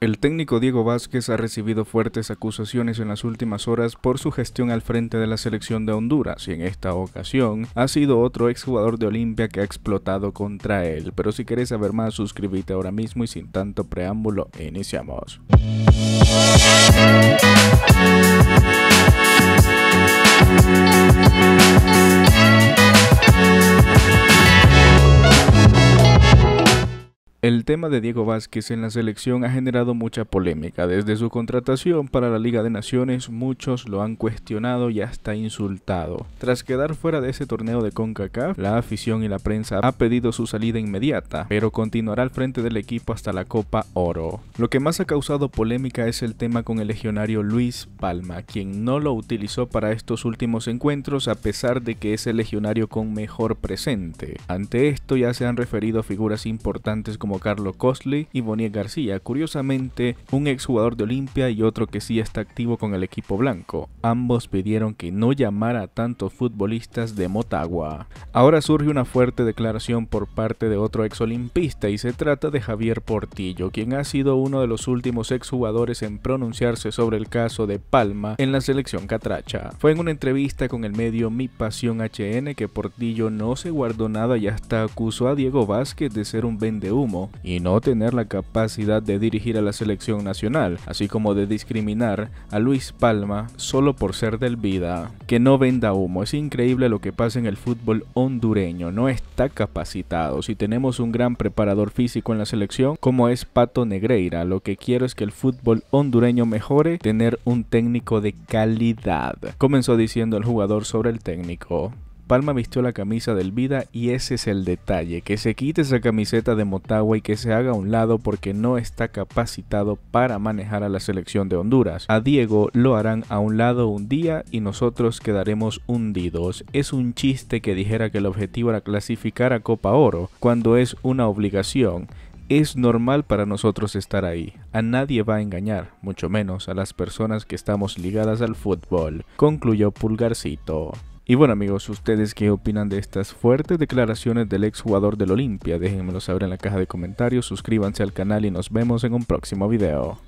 El técnico Diego Vázquez ha recibido fuertes acusaciones en las últimas horas por su gestión al frente de la selección de Honduras y en esta ocasión ha sido otro exjugador de Olimpia que ha explotado contra él. Pero si quieres saber más suscríbete ahora mismo y sin tanto preámbulo iniciamos. El tema de Diego Vázquez en la selección ha generado mucha polémica. Desde su contratación para la Liga de Naciones, muchos lo han cuestionado y hasta insultado. Tras quedar fuera de ese torneo de CONCACAF, la afición y la prensa ha pedido su salida inmediata, pero continuará al frente del equipo hasta la Copa Oro. Lo que más ha causado polémica es el tema con el legionario Luis Palma, quien no lo utilizó para estos últimos encuentros a pesar de que es el legionario con mejor presente. Ante esto ya se han referido figuras importantes como Carlos costley y Bonnie García, curiosamente un exjugador de Olimpia y otro que sí está activo con el equipo blanco. Ambos pidieron que no llamara a tantos futbolistas de Motagua. Ahora surge una fuerte declaración por parte de otro exolimpista y se trata de Javier Portillo, quien ha sido uno de los últimos exjugadores en pronunciarse sobre el caso de Palma en la selección catracha. Fue en una entrevista con el medio Mi Pasión HN que Portillo no se guardó nada y hasta acusó a Diego Vázquez de ser un humo y no tener la capacidad de dirigir a la selección nacional, así como de discriminar a Luis Palma solo por ser del Vida. Que no venda humo, es increíble lo que pasa en el fútbol hondureño, no está capacitado. Si tenemos un gran preparador físico en la selección como es Pato Negreira, lo que quiero es que el fútbol hondureño mejore, tener un técnico de calidad. Comenzó diciendo el jugador sobre el técnico. Palma vistió la camisa del Vida y ese es el detalle, que se quite esa camiseta de Motagua y que se haga a un lado porque no está capacitado para manejar a la selección de Honduras. A Diego lo harán a un lado un día y nosotros quedaremos hundidos. Es un chiste que dijera que el objetivo era clasificar a Copa Oro cuando es una obligación. Es normal para nosotros estar ahí. A nadie va a engañar, mucho menos a las personas que estamos ligadas al fútbol, concluyó Pulgarcito. Y bueno amigos, ¿ustedes qué opinan de estas fuertes declaraciones del ex exjugador del Olimpia? Déjenmelo saber en la caja de comentarios, suscríbanse al canal y nos vemos en un próximo video.